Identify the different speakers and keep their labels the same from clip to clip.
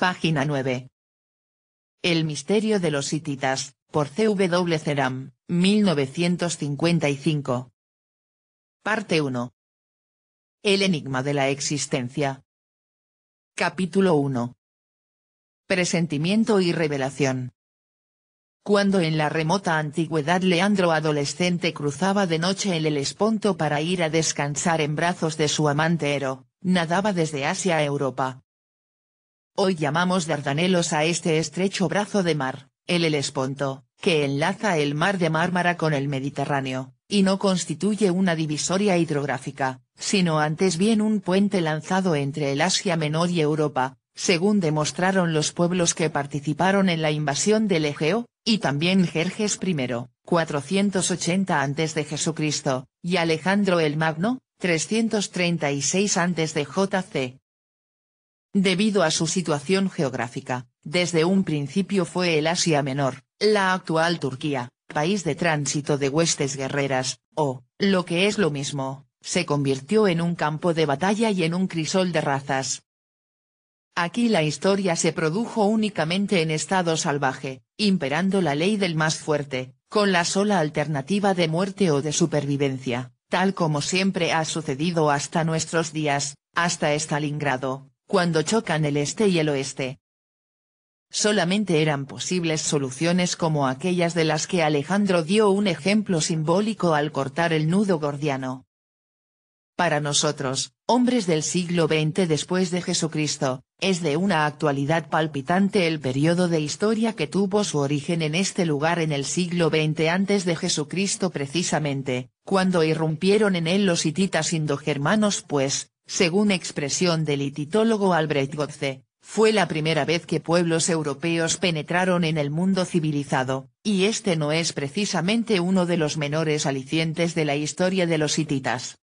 Speaker 1: Página 9. El misterio de los hititas, por C. Ceram, 1955. Parte 1. El enigma de la existencia. Capítulo 1. Presentimiento y revelación. Cuando en la remota antigüedad Leandro adolescente cruzaba de noche el Helesponto para ir a descansar en brazos de su amante Ero, nadaba desde Asia a Europa, Hoy llamamos Dardanelos a este estrecho brazo de mar, el Helesponto, que enlaza el mar de Mármara con el Mediterráneo, y no constituye una divisoria hidrográfica, sino antes bien un puente lanzado entre el Asia Menor y Europa, según demostraron los pueblos que participaron en la invasión del Egeo, y también Jerjes I, 480 antes de Jesucristo, y Alejandro el Magno, 336 de JC, Debido a su situación geográfica, desde un principio fue el Asia Menor, la actual Turquía, país de tránsito de huestes guerreras, o, lo que es lo mismo, se convirtió en un campo de batalla y en un crisol de razas. Aquí la historia se produjo únicamente en estado salvaje, imperando la ley del más fuerte, con la sola alternativa de muerte o de supervivencia, tal como siempre ha sucedido hasta nuestros días, hasta Stalingrado cuando chocan el este y el oeste. Solamente eran posibles soluciones como aquellas de las que Alejandro dio un ejemplo simbólico al cortar el nudo gordiano. Para nosotros, hombres del siglo XX después de Jesucristo, es de una actualidad palpitante el periodo de historia que tuvo su origen en este lugar en el siglo XX antes de Jesucristo precisamente, cuando irrumpieron en él los hititas indogermanos pues, según expresión del ititólogo Albrecht Gotze, fue la primera vez que pueblos europeos penetraron en el mundo civilizado, y este no es precisamente uno de los menores alicientes de la historia de los hititas.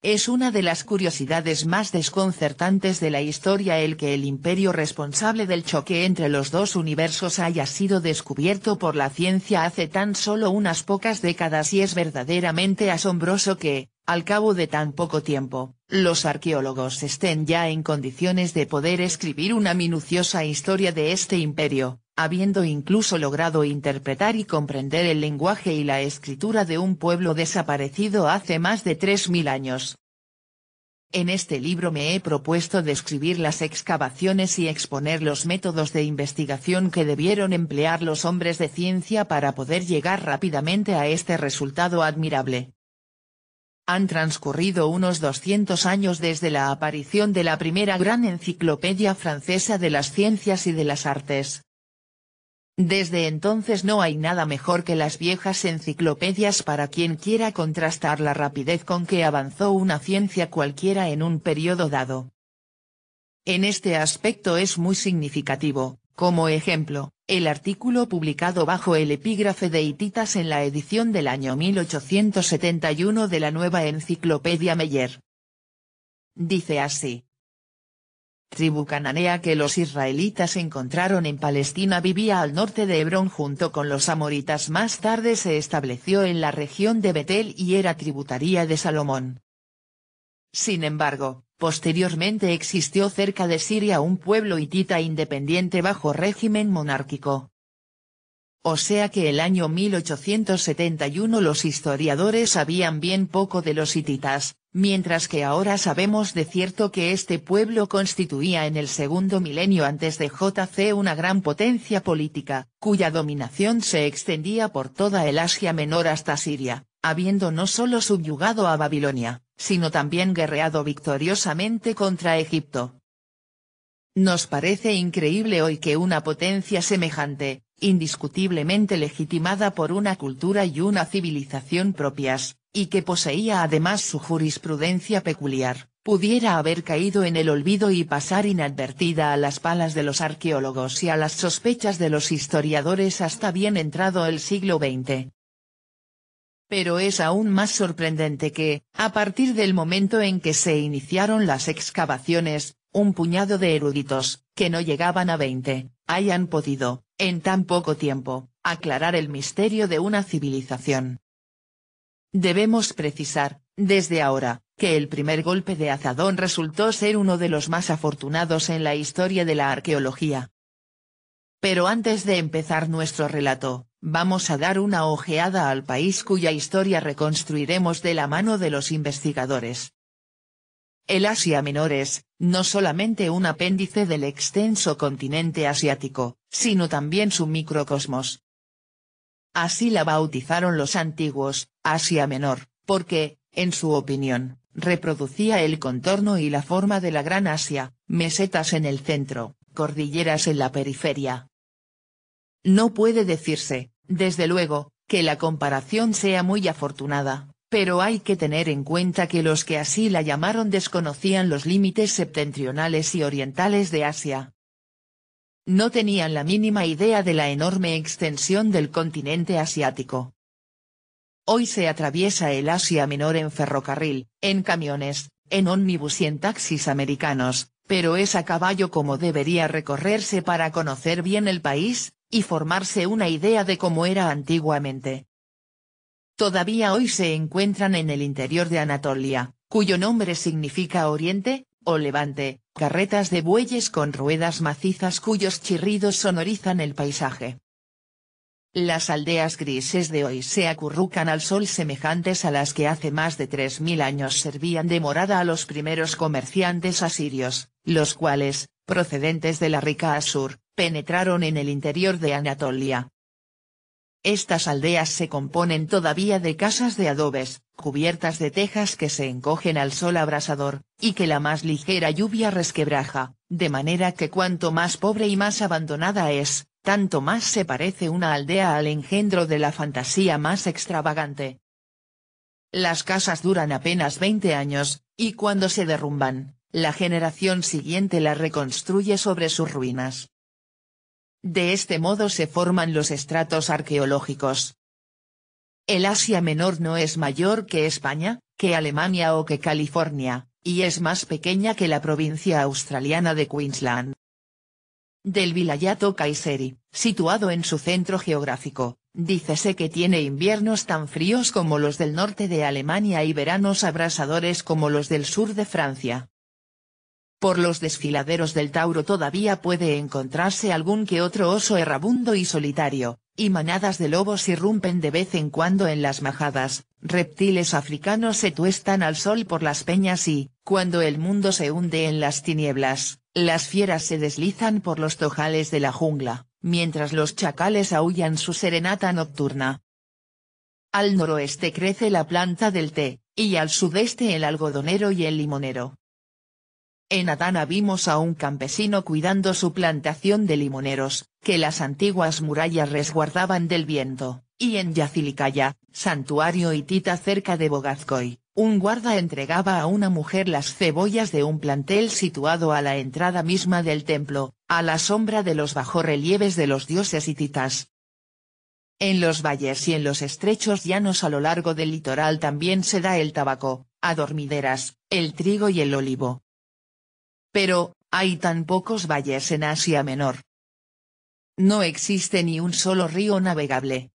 Speaker 1: Es una de las curiosidades más desconcertantes de la historia el que el imperio responsable del choque entre los dos universos haya sido descubierto por la ciencia hace tan solo unas pocas décadas y es verdaderamente asombroso que, al cabo de tan poco tiempo, los arqueólogos estén ya en condiciones de poder escribir una minuciosa historia de este imperio, habiendo incluso logrado interpretar y comprender el lenguaje y la escritura de un pueblo desaparecido hace más de 3.000 años. En este libro me he propuesto describir las excavaciones y exponer los métodos de investigación que debieron emplear los hombres de ciencia para poder llegar rápidamente a este resultado admirable. Han transcurrido unos 200 años desde la aparición de la primera gran enciclopedia francesa de las ciencias y de las artes. Desde entonces no hay nada mejor que las viejas enciclopedias para quien quiera contrastar la rapidez con que avanzó una ciencia cualquiera en un periodo dado. En este aspecto es muy significativo, como ejemplo, el artículo publicado bajo el epígrafe de Hititas en la edición del año 1871 de la nueva enciclopedia Meyer. Dice así. Tribu cananea que los israelitas encontraron en Palestina vivía al norte de Hebrón junto con los amoritas más tarde se estableció en la región de Betel y era tributaria de Salomón. Sin embargo, Posteriormente existió cerca de Siria un pueblo hitita independiente bajo régimen monárquico. O sea que el año 1871 los historiadores sabían bien poco de los hititas, mientras que ahora sabemos de cierto que este pueblo constituía en el segundo milenio antes de JC una gran potencia política, cuya dominación se extendía por toda el Asia Menor hasta Siria habiendo no solo subyugado a Babilonia, sino también guerreado victoriosamente contra Egipto. Nos parece increíble hoy que una potencia semejante, indiscutiblemente legitimada por una cultura y una civilización propias, y que poseía además su jurisprudencia peculiar, pudiera haber caído en el olvido y pasar inadvertida a las palas de los arqueólogos y a las sospechas de los historiadores hasta bien entrado el siglo XX pero es aún más sorprendente que, a partir del momento en que se iniciaron las excavaciones, un puñado de eruditos, que no llegaban a 20, hayan podido, en tan poco tiempo, aclarar el misterio de una civilización. Debemos precisar, desde ahora, que el primer golpe de azadón resultó ser uno de los más afortunados en la historia de la arqueología. Pero antes de empezar nuestro relato, vamos a dar una ojeada al país cuya historia reconstruiremos de la mano de los investigadores. El Asia Menor es, no solamente un apéndice del extenso continente asiático, sino también su microcosmos. Así la bautizaron los antiguos, Asia Menor, porque, en su opinión, reproducía el contorno y la forma de la Gran Asia, mesetas en el centro, cordilleras en la periferia, no puede decirse, desde luego, que la comparación sea muy afortunada, pero hay que tener en cuenta que los que así la llamaron desconocían los límites septentrionales y orientales de Asia. No tenían la mínima idea de la enorme extensión del continente asiático. Hoy se atraviesa el Asia Menor en ferrocarril, en camiones, en ómnibus y en taxis americanos, pero es a caballo como debería recorrerse para conocer bien el país, y formarse una idea de cómo era antiguamente. Todavía hoy se encuentran en el interior de Anatolia, cuyo nombre significa Oriente, o Levante, carretas de bueyes con ruedas macizas cuyos chirridos sonorizan el paisaje. Las aldeas grises de hoy se acurrucan al sol semejantes a las que hace más de 3.000 años servían de morada a los primeros comerciantes asirios, los cuales, procedentes de la rica Asur, penetraron en el interior de Anatolia. Estas aldeas se componen todavía de casas de adobes, cubiertas de tejas que se encogen al sol abrasador, y que la más ligera lluvia resquebraja, de manera que cuanto más pobre y más abandonada es, tanto más se parece una aldea al engendro de la fantasía más extravagante. Las casas duran apenas 20 años, y cuando se derrumban, la generación siguiente las reconstruye sobre sus ruinas. De este modo se forman los estratos arqueológicos. El Asia Menor no es mayor que España, que Alemania o que California, y es más pequeña que la provincia australiana de Queensland. Del Vilayato Kayseri, situado en su centro geográfico, dícese que tiene inviernos tan fríos como los del norte de Alemania y veranos abrasadores como los del sur de Francia. Por los desfiladeros del Tauro todavía puede encontrarse algún que otro oso errabundo y solitario, y manadas de lobos irrumpen de vez en cuando en las majadas, reptiles africanos se tuestan al sol por las peñas y, cuando el mundo se hunde en las tinieblas, las fieras se deslizan por los tojales de la jungla, mientras los chacales aullan su serenata nocturna. Al noroeste crece la planta del té, y al sudeste el algodonero y el limonero. En Adana vimos a un campesino cuidando su plantación de limoneros, que las antiguas murallas resguardaban del viento, y en Yacilicaya, santuario hitita cerca de Bogazcoy, un guarda entregaba a una mujer las cebollas de un plantel situado a la entrada misma del templo, a la sombra de los bajorrelieves de los dioses hititas. En los valles y en los estrechos llanos a lo largo del litoral también se da el tabaco, a dormideras, el trigo y el olivo, pero, hay tan pocos valles en Asia Menor. No existe ni un solo río navegable.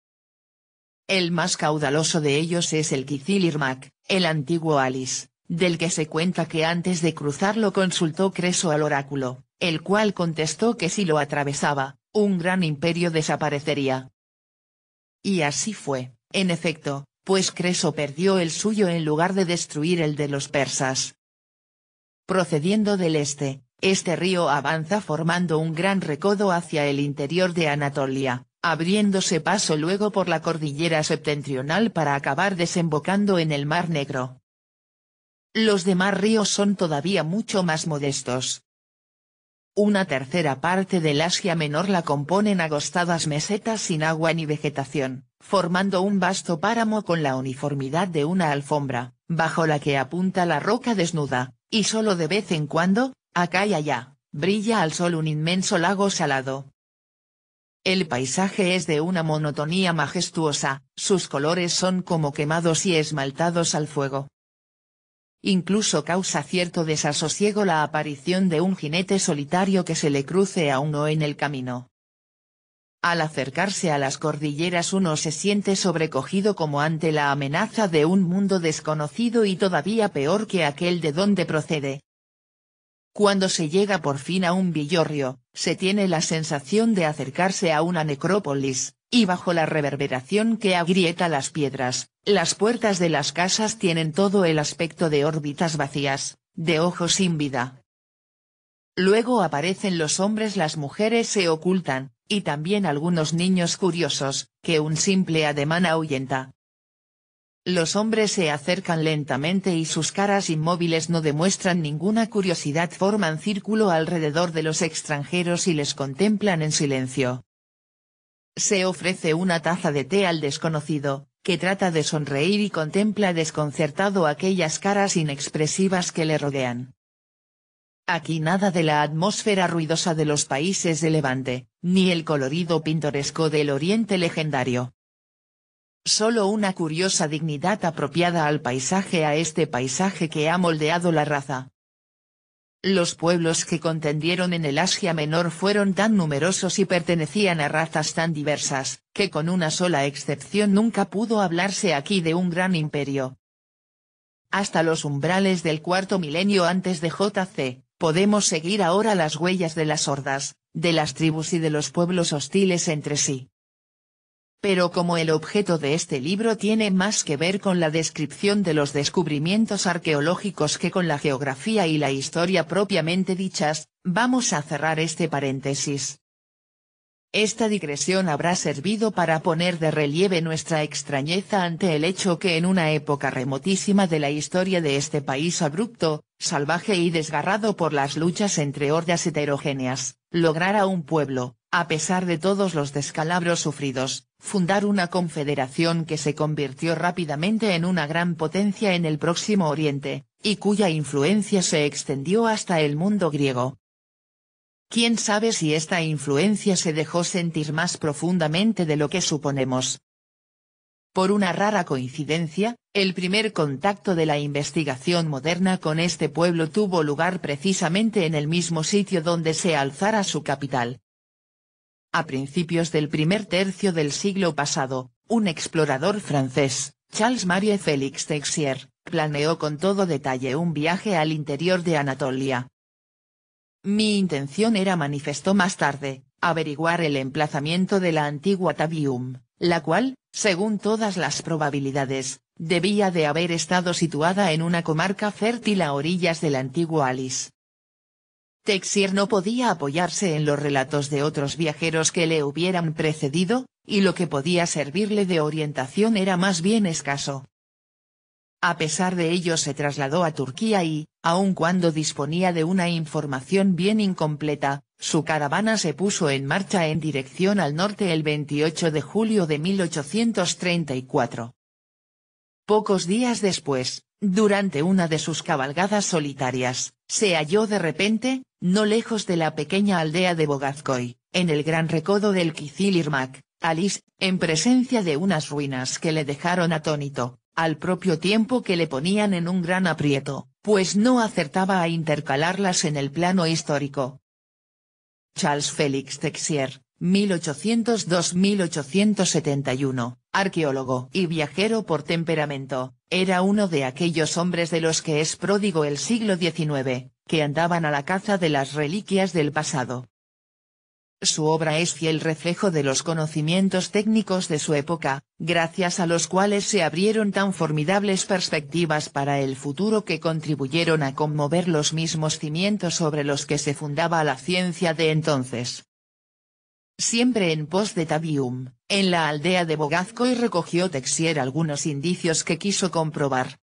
Speaker 1: El más caudaloso de ellos es el Kizilirmak, el antiguo Alis, del que se cuenta que antes de cruzarlo consultó Creso al oráculo, el cual contestó que si lo atravesaba, un gran imperio desaparecería. Y así fue, en efecto, pues Creso perdió el suyo en lugar de destruir el de los persas, Procediendo del este, este río avanza formando un gran recodo hacia el interior de Anatolia, abriéndose paso luego por la cordillera septentrional para acabar desembocando en el Mar Negro. Los demás ríos son todavía mucho más modestos. Una tercera parte del Asia Menor la componen agostadas mesetas sin agua ni vegetación, formando un vasto páramo con la uniformidad de una alfombra, bajo la que apunta la roca desnuda, y solo de vez en cuando, acá y allá, brilla al sol un inmenso lago salado. El paisaje es de una monotonía majestuosa, sus colores son como quemados y esmaltados al fuego. Incluso causa cierto desasosiego la aparición de un jinete solitario que se le cruce a uno en el camino. Al acercarse a las cordilleras uno se siente sobrecogido como ante la amenaza de un mundo desconocido y todavía peor que aquel de donde procede. Cuando se llega por fin a un villorrio, se tiene la sensación de acercarse a una necrópolis, y bajo la reverberación que agrieta las piedras, las puertas de las casas tienen todo el aspecto de órbitas vacías, de ojos sin vida. Luego aparecen los hombres las mujeres se ocultan, y también algunos niños curiosos, que un simple ademán ahuyenta. Los hombres se acercan lentamente y sus caras inmóviles no demuestran ninguna curiosidad forman círculo alrededor de los extranjeros y les contemplan en silencio. Se ofrece una taza de té al desconocido, que trata de sonreír y contempla desconcertado aquellas caras inexpresivas que le rodean. Aquí nada de la atmósfera ruidosa de los países de Levante, ni el colorido pintoresco del oriente legendario. Solo una curiosa dignidad apropiada al paisaje a este paisaje que ha moldeado la raza. Los pueblos que contendieron en el Asia Menor fueron tan numerosos y pertenecían a razas tan diversas, que con una sola excepción nunca pudo hablarse aquí de un gran imperio. Hasta los umbrales del cuarto milenio antes de JC, podemos seguir ahora las huellas de las hordas, de las tribus y de los pueblos hostiles entre sí. Pero como el objeto de este libro tiene más que ver con la descripción de los descubrimientos arqueológicos que con la geografía y la historia propiamente dichas, vamos a cerrar este paréntesis. Esta digresión habrá servido para poner de relieve nuestra extrañeza ante el hecho que en una época remotísima de la historia de este país abrupto, salvaje y desgarrado por las luchas entre hordas heterogéneas, lograra un pueblo, a pesar de todos los descalabros sufridos, fundar una confederación que se convirtió rápidamente en una gran potencia en el Próximo Oriente, y cuya influencia se extendió hasta el mundo griego, Quién sabe si esta influencia se dejó sentir más profundamente de lo que suponemos. Por una rara coincidencia, el primer contacto de la investigación moderna con este pueblo tuvo lugar precisamente en el mismo sitio donde se alzara su capital. A principios del primer tercio del siglo pasado, un explorador francés, Charles Marie Félix Texier, planeó con todo detalle un viaje al interior de Anatolia, mi intención era manifestó más tarde, averiguar el emplazamiento de la antigua Tavium, la cual, según todas las probabilidades, debía de haber estado situada en una comarca fértil a orillas del antiguo Alice. Texier no podía apoyarse en los relatos de otros viajeros que le hubieran precedido, y lo que podía servirle de orientación era más bien escaso. A pesar de ello se trasladó a Turquía y, aun cuando disponía de una información bien incompleta, su caravana se puso en marcha en dirección al norte el 28 de julio de 1834. Pocos días después, durante una de sus cabalgadas solitarias, se halló de repente, no lejos de la pequeña aldea de Bogazkoy, en el gran recodo del Irmak, Alice, en presencia de unas ruinas que le dejaron atónito, al propio tiempo que le ponían en un gran aprieto, pues no acertaba a intercalarlas en el plano histórico. Charles Félix Texier, 1802-1871, arqueólogo y viajero por temperamento, era uno de aquellos hombres de los que es pródigo el siglo XIX, que andaban a la caza de las reliquias del pasado, su obra es fiel reflejo de los conocimientos técnicos de su época, gracias a los cuales se abrieron tan formidables perspectivas para el futuro que contribuyeron a conmover los mismos cimientos sobre los que se fundaba la ciencia de entonces. Siempre en pos de Tabium, en la aldea de Bogazco y recogió Texier algunos indicios que quiso comprobar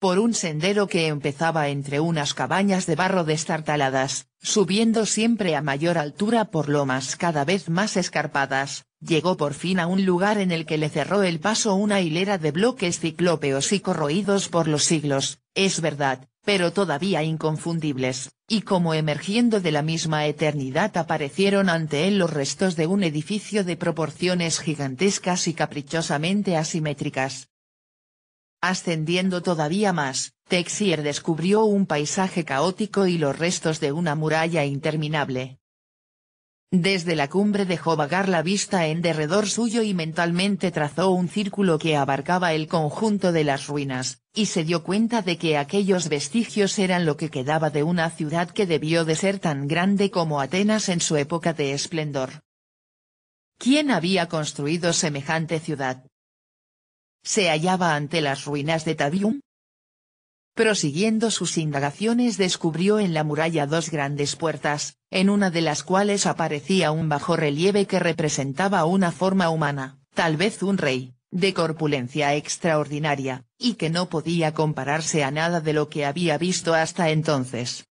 Speaker 1: por un sendero que empezaba entre unas cabañas de barro destartaladas, Subiendo siempre a mayor altura por lomas cada vez más escarpadas, llegó por fin a un lugar en el que le cerró el paso una hilera de bloques ciclópeos y corroídos por los siglos, es verdad, pero todavía inconfundibles, y como emergiendo de la misma eternidad aparecieron ante él los restos de un edificio de proporciones gigantescas y caprichosamente asimétricas, Ascendiendo todavía más, Texier descubrió un paisaje caótico y los restos de una muralla interminable. Desde la cumbre dejó vagar la vista en derredor suyo y mentalmente trazó un círculo que abarcaba el conjunto de las ruinas, y se dio cuenta de que aquellos vestigios eran lo que quedaba de una ciudad que debió de ser tan grande como Atenas en su época de esplendor. ¿Quién había construido semejante ciudad? se hallaba ante las ruinas de Tabium? Prosiguiendo sus indagaciones descubrió en la muralla dos grandes puertas, en una de las cuales aparecía un bajo relieve que representaba una forma humana, tal vez un rey, de corpulencia extraordinaria, y que no podía compararse a nada de lo que había visto hasta entonces.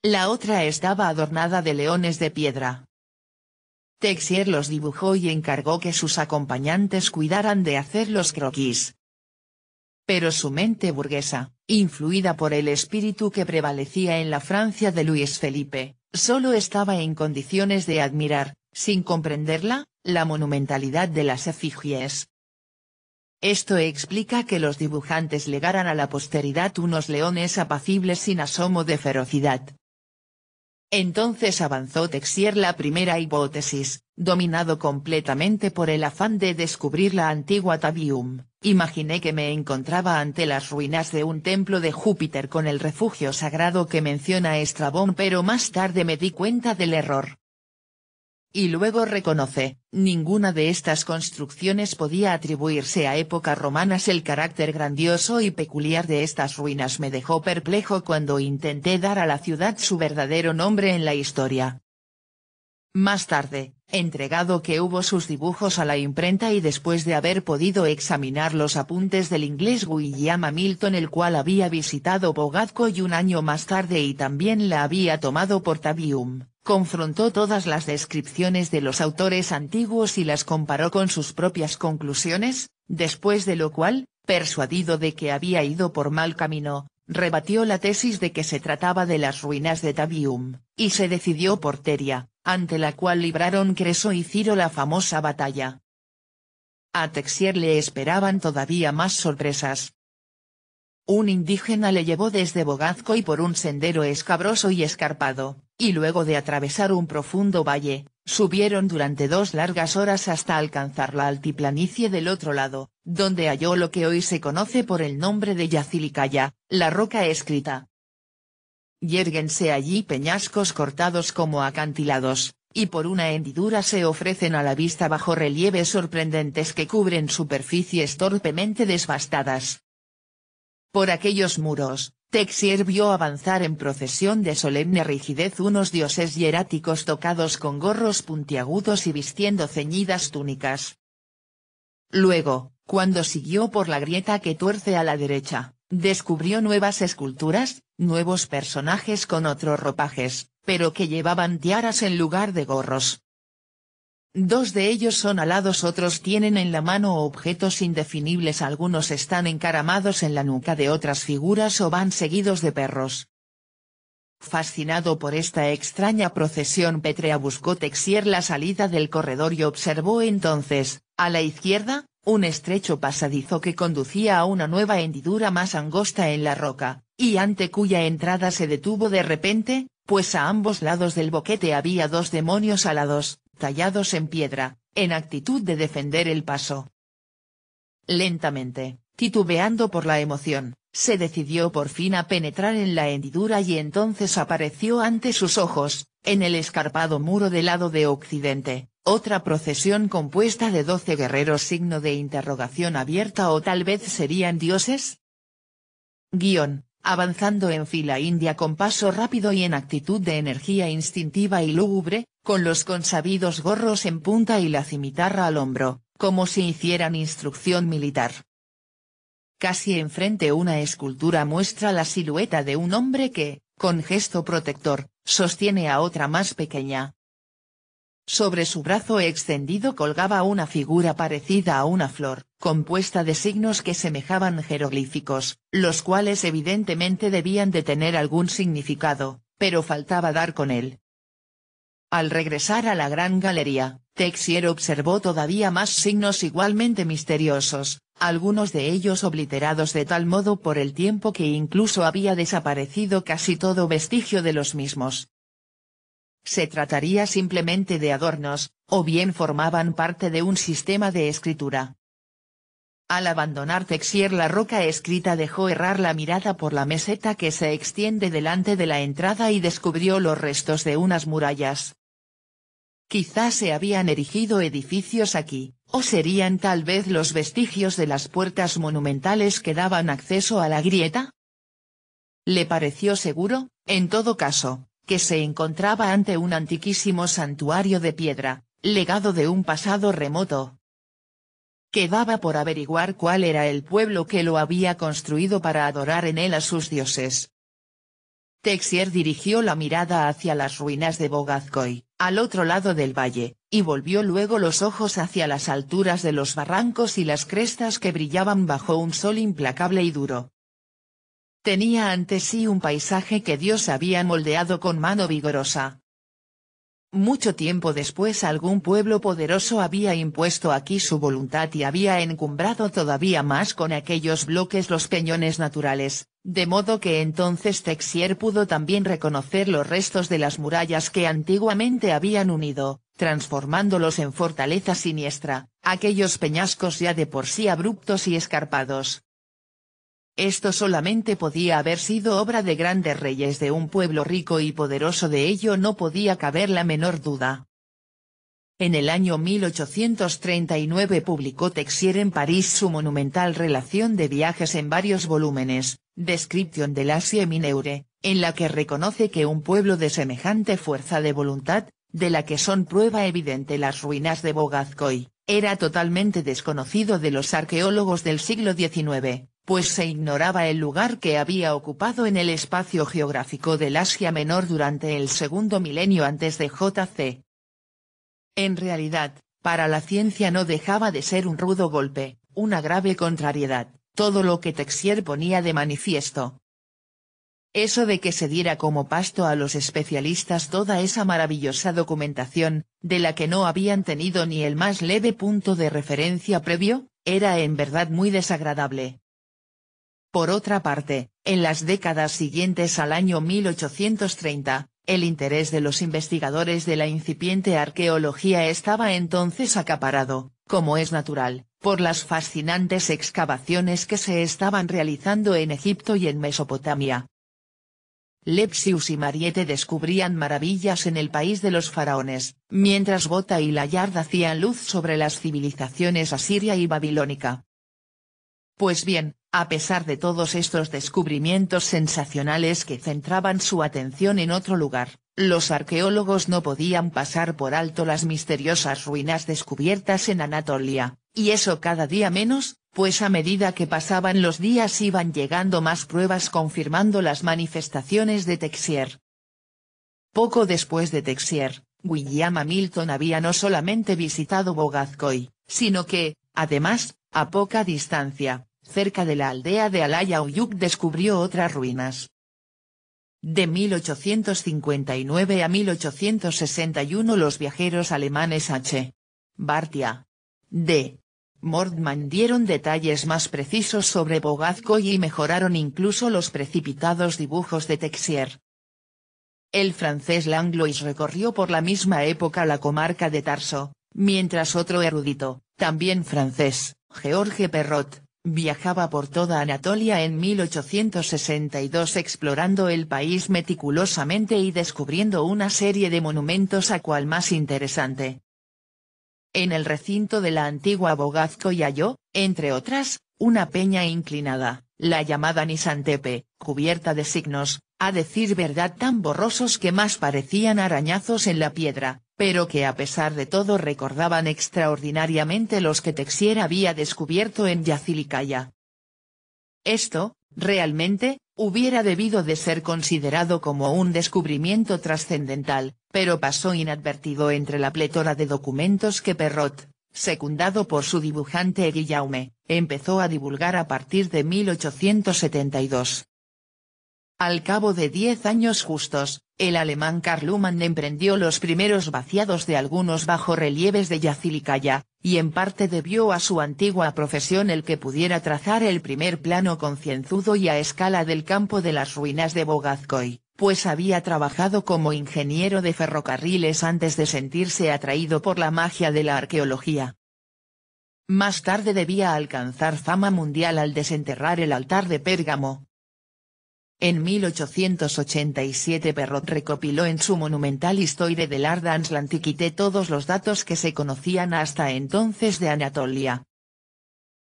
Speaker 1: La otra estaba adornada de leones de piedra, Texier los dibujó y encargó que sus acompañantes cuidaran de hacer los croquis. Pero su mente burguesa, influida por el espíritu que prevalecía en la Francia de Luis Felipe, solo estaba en condiciones de admirar, sin comprenderla, la monumentalidad de las efigies. Esto explica que los dibujantes legaran a la posteridad unos leones apacibles sin asomo de ferocidad, entonces avanzó Texier la primera hipótesis, dominado completamente por el afán de descubrir la antigua Tabium, imaginé que me encontraba ante las ruinas de un templo de Júpiter con el refugio sagrado que menciona Estrabón pero más tarde me di cuenta del error, y luego reconoce, ninguna de estas construcciones podía atribuirse a épocas romanas el carácter grandioso y peculiar de estas ruinas me dejó perplejo cuando intenté dar a la ciudad su verdadero nombre en la historia. Más tarde, entregado que hubo sus dibujos a la imprenta y después de haber podido examinar los apuntes del inglés William Hamilton el cual había visitado Bogadco y un año más tarde y también la había tomado por Tabium, confrontó todas las descripciones de los autores antiguos y las comparó con sus propias conclusiones, después de lo cual, persuadido de que había ido por mal camino, rebatió la tesis de que se trataba de las ruinas de Tabium, y se decidió por Teria, ante la cual libraron Creso y Ciro la famosa batalla. A Texier le esperaban todavía más sorpresas. Un indígena le llevó desde Bogazco y por un sendero escabroso y escarpado, y luego de atravesar un profundo valle, subieron durante dos largas horas hasta alcanzar la altiplanicie del otro lado, donde halló lo que hoy se conoce por el nombre de Yacilicaya, la roca escrita. Yérguense allí peñascos cortados como acantilados, y por una hendidura se ofrecen a la vista bajo relieves sorprendentes que cubren superficies torpemente desbastadas Por aquellos muros, Texier vio avanzar en procesión de solemne rigidez unos dioses hieráticos tocados con gorros puntiagudos y vistiendo ceñidas túnicas. Luego, cuando siguió por la grieta que tuerce a la derecha, descubrió nuevas esculturas, nuevos personajes con otros ropajes, pero que llevaban tiaras en lugar de gorros. Dos de ellos son alados otros tienen en la mano objetos indefinibles algunos están encaramados en la nuca de otras figuras o van seguidos de perros. Fascinado por esta extraña procesión Petrea buscó Texier la salida del corredor y observó entonces, a la izquierda, un estrecho pasadizo que conducía a una nueva hendidura más angosta en la roca, y ante cuya entrada se detuvo de repente, pues a ambos lados del boquete había dos demonios alados, tallados en piedra, en actitud de defender el paso. Lentamente, titubeando por la emoción, se decidió por fin a penetrar en la hendidura y entonces apareció ante sus ojos, en el escarpado muro del lado de occidente, otra procesión compuesta de doce guerreros signo de interrogación abierta o tal vez serían dioses? Guión, avanzando en fila india con paso rápido y en actitud de energía instintiva y lúgubre, con los consabidos gorros en punta y la cimitarra al hombro, como si hicieran instrucción militar. Casi enfrente una escultura muestra la silueta de un hombre que, con gesto protector, sostiene a otra más pequeña, sobre su brazo extendido colgaba una figura parecida a una flor, compuesta de signos que semejaban jeroglíficos, los cuales evidentemente debían de tener algún significado, pero faltaba dar con él. Al regresar a la gran galería, Texier observó todavía más signos igualmente misteriosos, algunos de ellos obliterados de tal modo por el tiempo que incluso había desaparecido casi todo vestigio de los mismos, se trataría simplemente de adornos, o bien formaban parte de un sistema de escritura. Al abandonar Texier la roca escrita dejó errar la mirada por la meseta que se extiende delante de la entrada y descubrió los restos de unas murallas. Quizás se habían erigido edificios aquí, o serían tal vez los vestigios de las puertas monumentales que daban acceso a la grieta. Le pareció seguro, en todo caso, que se encontraba ante un antiquísimo santuario de piedra, legado de un pasado remoto. Quedaba por averiguar cuál era el pueblo que lo había construido para adorar en él a sus dioses. Texier dirigió la mirada hacia las ruinas de Bogazcoy, al otro lado del valle, y volvió luego los ojos hacia las alturas de los barrancos y las crestas que brillaban bajo un sol implacable y duro. Tenía ante sí un paisaje que Dios había moldeado con mano vigorosa. Mucho tiempo después algún pueblo poderoso había impuesto aquí su voluntad y había encumbrado todavía más con aquellos bloques los peñones naturales, de modo que entonces Texier pudo también reconocer los restos de las murallas que antiguamente habían unido, transformándolos en fortaleza siniestra, aquellos peñascos ya de por sí abruptos y escarpados, esto solamente podía haber sido obra de grandes reyes de un pueblo rico y poderoso de ello no podía caber la menor duda. En el año 1839 publicó Texier en París su monumental relación de viajes en varios volúmenes, Description de la Mineure, en la que reconoce que un pueblo de semejante fuerza de voluntad, de la que son prueba evidente las ruinas de Bogazcoy, era totalmente desconocido de los arqueólogos del siglo XIX, pues se ignoraba el lugar que había ocupado en el espacio geográfico del Asia Menor durante el segundo milenio antes de JC. En realidad, para la ciencia no dejaba de ser un rudo golpe, una grave contrariedad, todo lo que Texier ponía de manifiesto. Eso de que se diera como pasto a los especialistas toda esa maravillosa documentación, de la que no habían tenido ni el más leve punto de referencia previo, era en verdad muy desagradable. Por otra parte, en las décadas siguientes al año 1830, el interés de los investigadores de la incipiente arqueología estaba entonces acaparado, como es natural, por las fascinantes excavaciones que se estaban realizando en Egipto y en Mesopotamia. Lepsius y Mariette descubrían maravillas en el país de los faraones, mientras Bota y Layard hacían luz sobre las civilizaciones asiria y babilónica. Pues bien, a pesar de todos estos descubrimientos sensacionales que centraban su atención en otro lugar, los arqueólogos no podían pasar por alto las misteriosas ruinas descubiertas en Anatolia, y eso cada día menos, pues a medida que pasaban los días iban llegando más pruebas confirmando las manifestaciones de Texier. Poco después de Texier, William Hamilton había no solamente visitado Bogazcoy, sino que, además, a poca distancia, cerca de la aldea de Alaya Uyuk descubrió otras ruinas. De 1859 a 1861 los viajeros alemanes H. Bartia. D. Mordman dieron detalles más precisos sobre Bogazco y mejoraron incluso los precipitados dibujos de Texier. El francés Langlois recorrió por la misma época la comarca de Tarso, mientras otro erudito, también francés, George Perrot, Viajaba por toda Anatolia en 1862 explorando el país meticulosamente y descubriendo una serie de monumentos a cual más interesante. En el recinto de la antigua Bogazco y halló, entre otras, una peña inclinada, la llamada Nisantepe, cubierta de signos, a decir verdad tan borrosos que más parecían arañazos en la piedra, pero que a pesar de todo recordaban extraordinariamente los que Texier había descubierto en Yacilicaya. Esto, realmente, hubiera debido de ser considerado como un descubrimiento trascendental, pero pasó inadvertido entre la pletora de documentos que Perrot, secundado por su dibujante Guillaume, empezó a divulgar a partir de 1872. Al cabo de diez años justos, el alemán Karl emprendió los primeros vaciados de algunos bajorrelieves de Yacilicaya, y en parte debió a su antigua profesión el que pudiera trazar el primer plano concienzudo y a escala del campo de las ruinas de Bogazkoy, pues había trabajado como ingeniero de ferrocarriles antes de sentirse atraído por la magia de la arqueología. Más tarde debía alcanzar fama mundial al desenterrar el altar de Pérgamo, en 1887 Perrot recopiló en su monumental historia de l'art la l'Antiquité todos los datos que se conocían hasta entonces de Anatolia.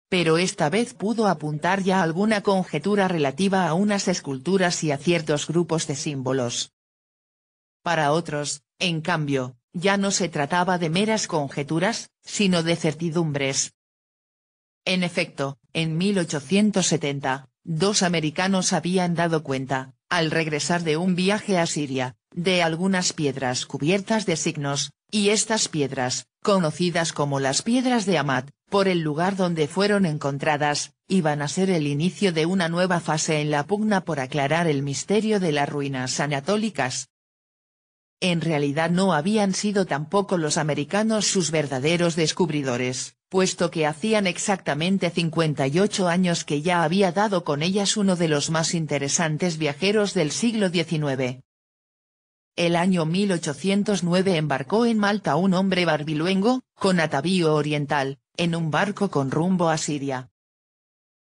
Speaker 1: Pero esta vez pudo apuntar ya alguna conjetura relativa a unas esculturas y a ciertos grupos de símbolos. Para otros, en cambio, ya no se trataba de meras conjeturas, sino de certidumbres. En efecto, en 1870, Dos americanos habían dado cuenta, al regresar de un viaje a Siria, de algunas piedras cubiertas de signos, y estas piedras, conocidas como las piedras de Amat, por el lugar donde fueron encontradas, iban a ser el inicio de una nueva fase en la pugna por aclarar el misterio de las ruinas anatólicas. En realidad no habían sido tampoco los americanos sus verdaderos descubridores, puesto que hacían exactamente 58 años que ya había dado con ellas uno de los más interesantes viajeros del siglo XIX. El año 1809 embarcó en Malta un hombre barbiluengo, con atavío oriental, en un barco con rumbo a Siria.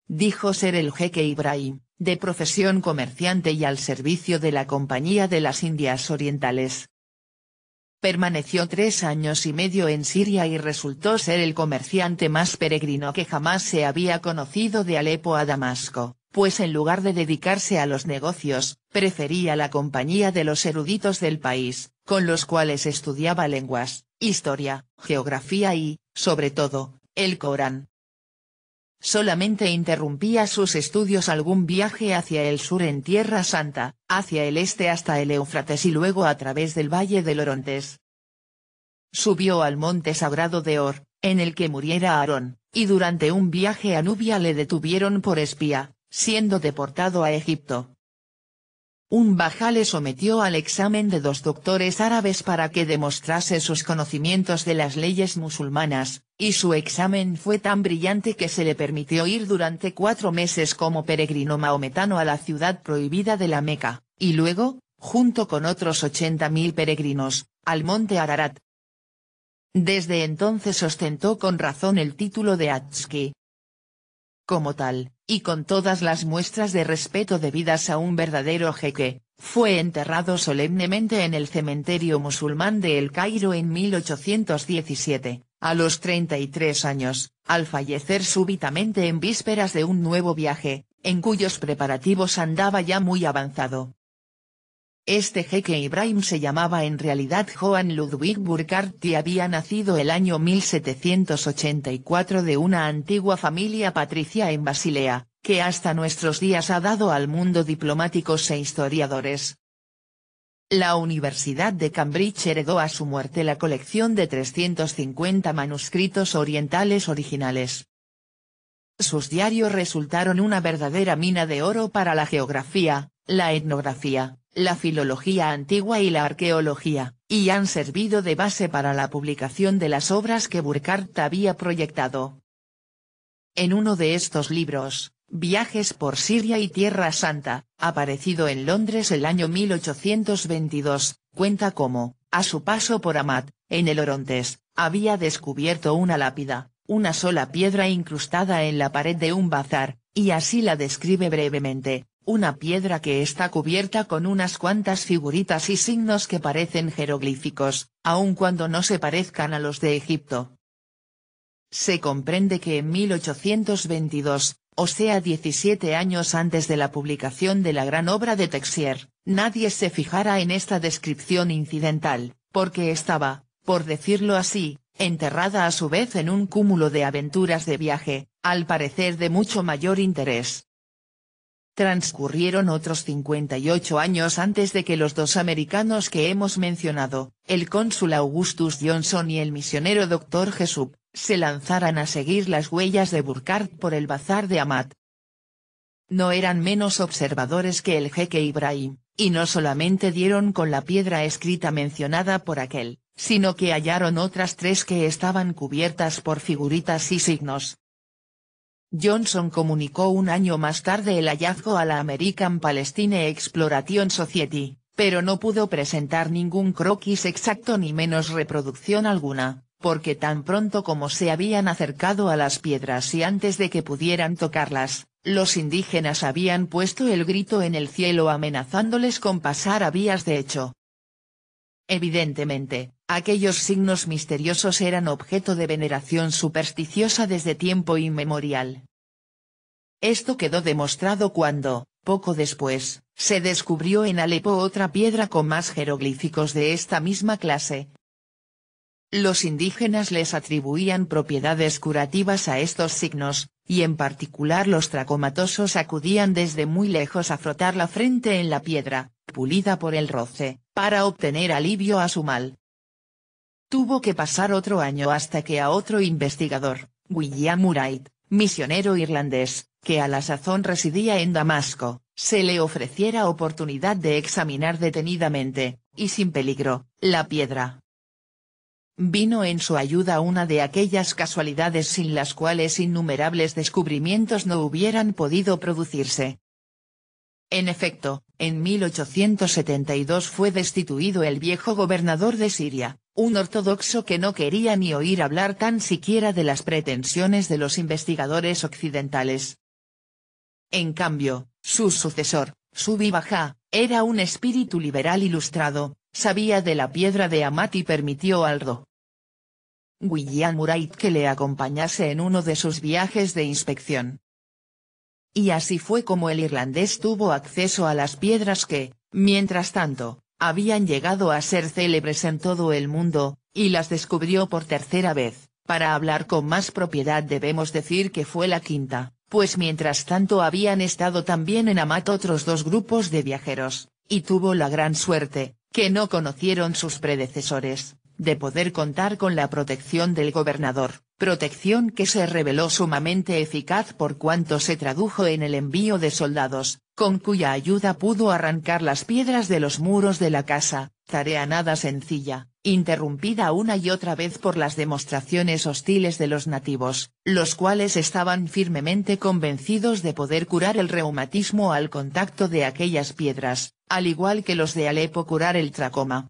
Speaker 1: Dijo ser el jeque Ibrahim, de profesión comerciante y al servicio de la Compañía de las Indias Orientales, Permaneció tres años y medio en Siria y resultó ser el comerciante más peregrino que jamás se había conocido de Alepo a Damasco, pues en lugar de dedicarse a los negocios, prefería la compañía de los eruditos del país, con los cuales estudiaba lenguas, historia, geografía y, sobre todo, el Corán solamente interrumpía sus estudios algún viaje hacia el sur en Tierra Santa, hacia el este hasta el Éufrates y luego a través del Valle del Orontes. Subió al monte sagrado de Or, en el que muriera Aarón, y durante un viaje a Nubia le detuvieron por espía, siendo deportado a Egipto un le sometió al examen de dos doctores árabes para que demostrase sus conocimientos de las leyes musulmanas, y su examen fue tan brillante que se le permitió ir durante cuatro meses como peregrino maometano a la ciudad prohibida de la Meca, y luego, junto con otros 80.000 peregrinos, al monte Ararat. Desde entonces ostentó con razón el título de Atski. Como tal, y con todas las muestras de respeto debidas a un verdadero jeque, fue enterrado solemnemente en el cementerio musulmán de El Cairo en 1817, a los 33 años, al fallecer súbitamente en vísperas de un nuevo viaje, en cuyos preparativos andaba ya muy avanzado. Este jeque Ibrahim se llamaba en realidad Johann Ludwig Burkhardt y había nacido el año 1784 de una antigua familia patricia en Basilea, que hasta nuestros días ha dado al mundo diplomáticos e historiadores. La Universidad de Cambridge heredó a su muerte la colección de 350 manuscritos orientales originales. Sus diarios resultaron una verdadera mina de oro para la geografía, la etnografía, la filología antigua y la arqueología, y han servido de base para la publicación de las obras que Burckhardt había proyectado. En uno de estos libros, Viajes por Siria y Tierra Santa, aparecido en Londres el año 1822, cuenta cómo, a su paso por Amat, en el Orontes, había descubierto una lápida, una sola piedra incrustada en la pared de un bazar, y así la describe brevemente, una piedra que está cubierta con unas cuantas figuritas y signos que parecen jeroglíficos, aun cuando no se parezcan a los de Egipto. Se comprende que en 1822, o sea 17 años antes de la publicación de la gran obra de Texier, nadie se fijara en esta descripción incidental, porque estaba, por decirlo así, enterrada a su vez en un cúmulo de aventuras de viaje, al parecer de mucho mayor interés. Transcurrieron otros 58 años antes de que los dos americanos que hemos mencionado, el cónsul Augustus Johnson y el misionero Dr. Jesup, se lanzaran a seguir las huellas de Burkhardt por el bazar de Amat. No eran menos observadores que el jeque Ibrahim, y no solamente dieron con la piedra escrita mencionada por aquel, sino que hallaron otras tres que estaban cubiertas por figuritas y signos, Johnson comunicó un año más tarde el hallazgo a la American Palestine Exploration Society, pero no pudo presentar ningún croquis exacto ni menos reproducción alguna, porque tan pronto como se habían acercado a las piedras y antes de que pudieran tocarlas, los indígenas habían puesto el grito en el cielo amenazándoles con pasar a vías de hecho. Evidentemente, aquellos signos misteriosos eran objeto de veneración supersticiosa desde tiempo inmemorial. Esto quedó demostrado cuando, poco después, se descubrió en Alepo otra piedra con más jeroglíficos de esta misma clase. Los indígenas les atribuían propiedades curativas a estos signos, y en particular los tracomatosos acudían desde muy lejos a frotar la frente en la piedra, pulida por el roce, para obtener alivio a su mal. Tuvo que pasar otro año hasta que a otro investigador, William Murray, misionero irlandés, que a la sazón residía en Damasco, se le ofreciera oportunidad de examinar detenidamente, y sin peligro, la piedra. Vino en su ayuda una de aquellas casualidades sin las cuales innumerables descubrimientos no hubieran podido producirse, en efecto, en 1872 fue destituido el viejo gobernador de Siria, un ortodoxo que no quería ni oír hablar tan siquiera de las pretensiones de los investigadores occidentales. En cambio, su sucesor, Subi Baja, era un espíritu liberal ilustrado, sabía de la piedra de Amat y permitió Aldo William Murray que le acompañase en uno de sus viajes de inspección y así fue como el irlandés tuvo acceso a las piedras que, mientras tanto, habían llegado a ser célebres en todo el mundo, y las descubrió por tercera vez, para hablar con más propiedad debemos decir que fue la quinta, pues mientras tanto habían estado también en Amat otros dos grupos de viajeros, y tuvo la gran suerte, que no conocieron sus predecesores, de poder contar con la protección del gobernador, protección que se reveló sumamente eficaz por cuanto se tradujo en el envío de soldados, con cuya ayuda pudo arrancar las piedras de los muros de la casa, tarea nada sencilla, interrumpida una y otra vez por las demostraciones hostiles de los nativos, los cuales estaban firmemente convencidos de poder curar el reumatismo al contacto de aquellas piedras, al igual que los de Alepo curar el tracoma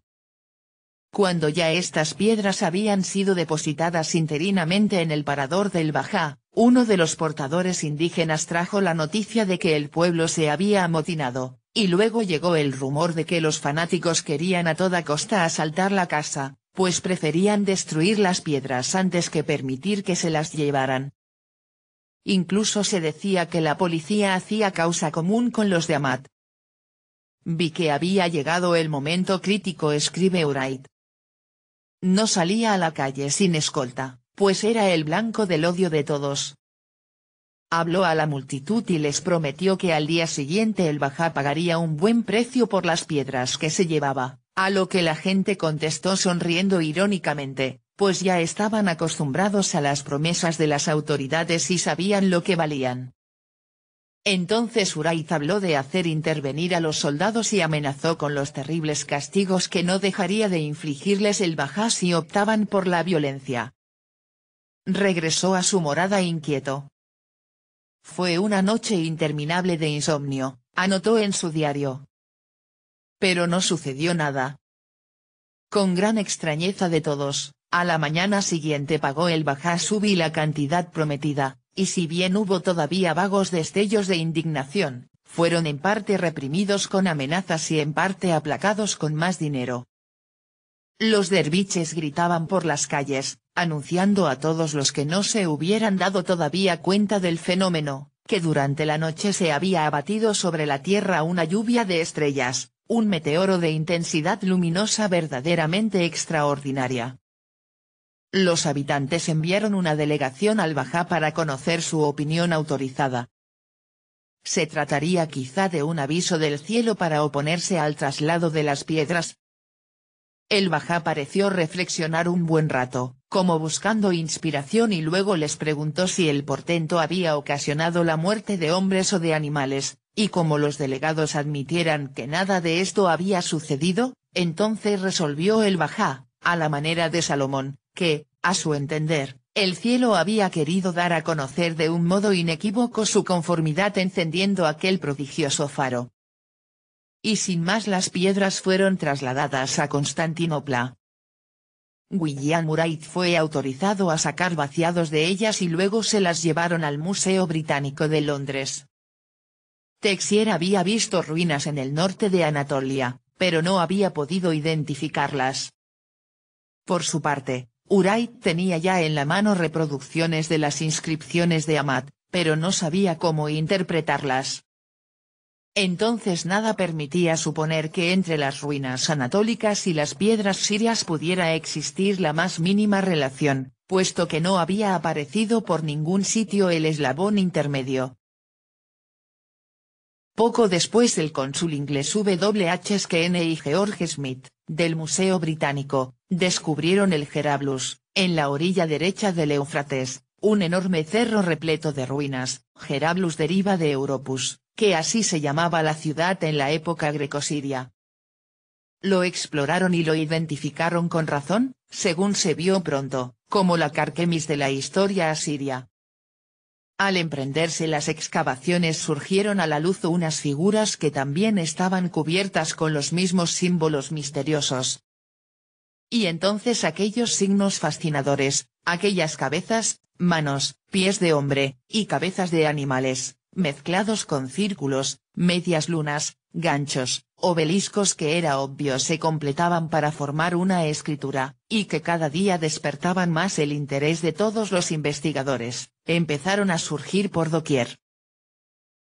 Speaker 1: cuando ya estas piedras habían sido depositadas interinamente en el parador del Bajá, uno de los portadores indígenas trajo la noticia de que el pueblo se había amotinado, y luego llegó el rumor de que los fanáticos querían a toda costa asaltar la casa, pues preferían destruir las piedras antes que permitir que se las llevaran. Incluso se decía que la policía hacía causa común con los de Amat. Vi que había llegado el momento crítico escribe Uraid. No salía a la calle sin escolta, pues era el blanco del odio de todos. Habló a la multitud y les prometió que al día siguiente el Bajá pagaría un buen precio por las piedras que se llevaba, a lo que la gente contestó sonriendo irónicamente, pues ya estaban acostumbrados a las promesas de las autoridades y sabían lo que valían. Entonces Uraiz habló de hacer intervenir a los soldados y amenazó con los terribles castigos que no dejaría de infligirles el Bajá si optaban por la violencia. Regresó a su morada inquieto. Fue una noche interminable de insomnio, anotó en su diario. Pero no sucedió nada. Con gran extrañeza de todos, a la mañana siguiente pagó el Bajá Subi la cantidad prometida, y si bien hubo todavía vagos destellos de indignación, fueron en parte reprimidos con amenazas y en parte aplacados con más dinero. Los derviches gritaban por las calles, anunciando a todos los que no se hubieran dado todavía cuenta del fenómeno, que durante la noche se había abatido sobre la tierra una lluvia de estrellas, un meteoro de intensidad luminosa verdaderamente extraordinaria. Los habitantes enviaron una delegación al Bajá para conocer su opinión autorizada. Se trataría quizá de un aviso del cielo para oponerse al traslado de las piedras. El Bajá pareció reflexionar un buen rato, como buscando inspiración y luego les preguntó si el portento había ocasionado la muerte de hombres o de animales, y como los delegados admitieran que nada de esto había sucedido, entonces resolvió el Bajá, a la manera de Salomón, que, a su entender, el cielo había querido dar a conocer de un modo inequívoco su conformidad encendiendo aquel prodigioso faro. Y sin más las piedras fueron trasladadas a Constantinopla. William Murray fue autorizado a sacar vaciados de ellas y luego se las llevaron al Museo Británico de Londres. Texier había visto ruinas en el norte de Anatolia, pero no había podido identificarlas. Por su parte, Uray tenía ya en la mano reproducciones de las inscripciones de Amat, pero no sabía cómo interpretarlas. Entonces nada permitía suponer que entre las ruinas anatólicas y las piedras sirias pudiera existir la más mínima relación, puesto que no había aparecido por ningún sitio el eslabón intermedio. Poco después el cónsul inglés W. H. y George Smith del Museo Británico, descubrieron el Gerablus, en la orilla derecha del Éufrates, un enorme cerro repleto de ruinas, Gerablus deriva de Europus, que así se llamaba la ciudad en la época grecosiria. Lo exploraron y lo identificaron con razón, según se vio pronto, como la Carquemis de la historia asiria. Al emprenderse las excavaciones surgieron a la luz unas figuras que también estaban cubiertas con los mismos símbolos misteriosos. Y entonces aquellos signos fascinadores, aquellas cabezas, manos, pies de hombre, y cabezas de animales, mezclados con círculos, medias lunas, ganchos, obeliscos que era obvio se completaban para formar una escritura, y que cada día despertaban más el interés de todos los investigadores, empezaron a surgir por doquier.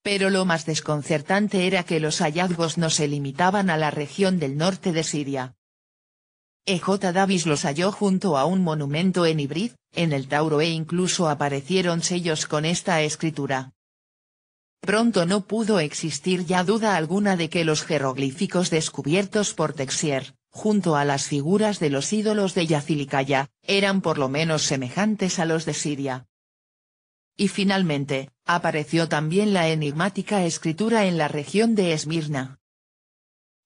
Speaker 1: Pero lo más desconcertante era que los hallazgos no se limitaban a la región del norte de Siria. E.J. Davis los halló junto a un monumento en Ibrid, en el Tauro e incluso aparecieron sellos con esta escritura. Pronto no pudo existir ya duda alguna de que los jeroglíficos descubiertos por Texier, junto a las figuras de los ídolos de Yacilicaya, eran por lo menos semejantes a los de Siria. Y finalmente, apareció también la enigmática escritura en la región de Esmirna.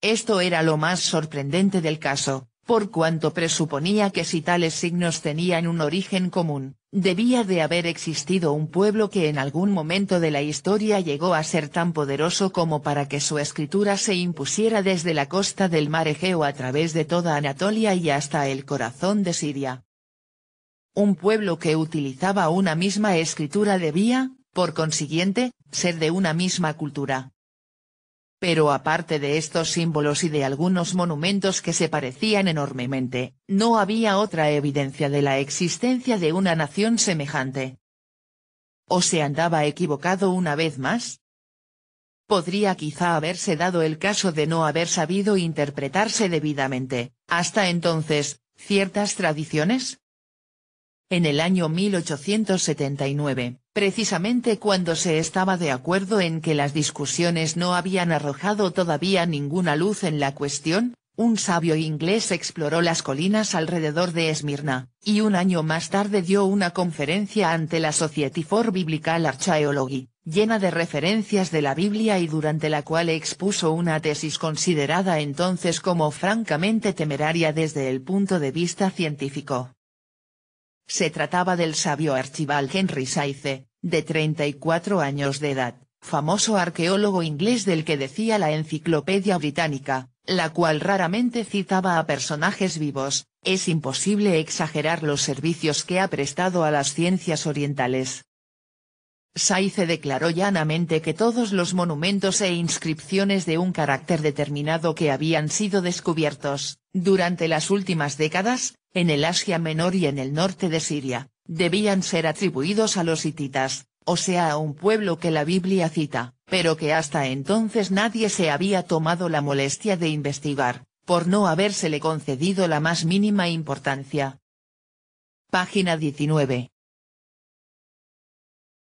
Speaker 1: Esto era lo más sorprendente del caso, por cuanto presuponía que si tales signos tenían un origen común, Debía de haber existido un pueblo que en algún momento de la historia llegó a ser tan poderoso como para que su escritura se impusiera desde la costa del mar Egeo a través de toda Anatolia y hasta el corazón de Siria. Un pueblo que utilizaba una misma escritura debía, por consiguiente, ser de una misma cultura. Pero aparte de estos símbolos y de algunos monumentos que se parecían enormemente, no había otra evidencia de la existencia de una nación semejante. ¿O se andaba equivocado una vez más? Podría quizá haberse dado el caso de no haber sabido interpretarse debidamente, hasta entonces, ciertas tradiciones, en el año 1879, precisamente cuando se estaba de acuerdo en que las discusiones no habían arrojado todavía ninguna luz en la cuestión, un sabio inglés exploró las colinas alrededor de Esmirna, y un año más tarde dio una conferencia ante la Society for Biblical Archaeology, llena de referencias de la Biblia y durante la cual expuso una tesis considerada entonces como francamente temeraria desde el punto de vista científico. Se trataba del sabio archival Henry Saize, de 34 años de edad, famoso arqueólogo inglés del que decía la Enciclopedia Británica, la cual raramente citaba a personajes vivos, es imposible exagerar los servicios que ha prestado a las ciencias orientales. Saize declaró llanamente que todos los monumentos e inscripciones de un carácter determinado que habían sido descubiertos, durante las últimas décadas, en el Asia Menor y en el norte de Siria, debían ser atribuidos a los hititas, o sea a un pueblo que la Biblia cita, pero que hasta entonces nadie se había tomado la molestia de investigar, por no habérsele concedido la más mínima importancia. Página 19.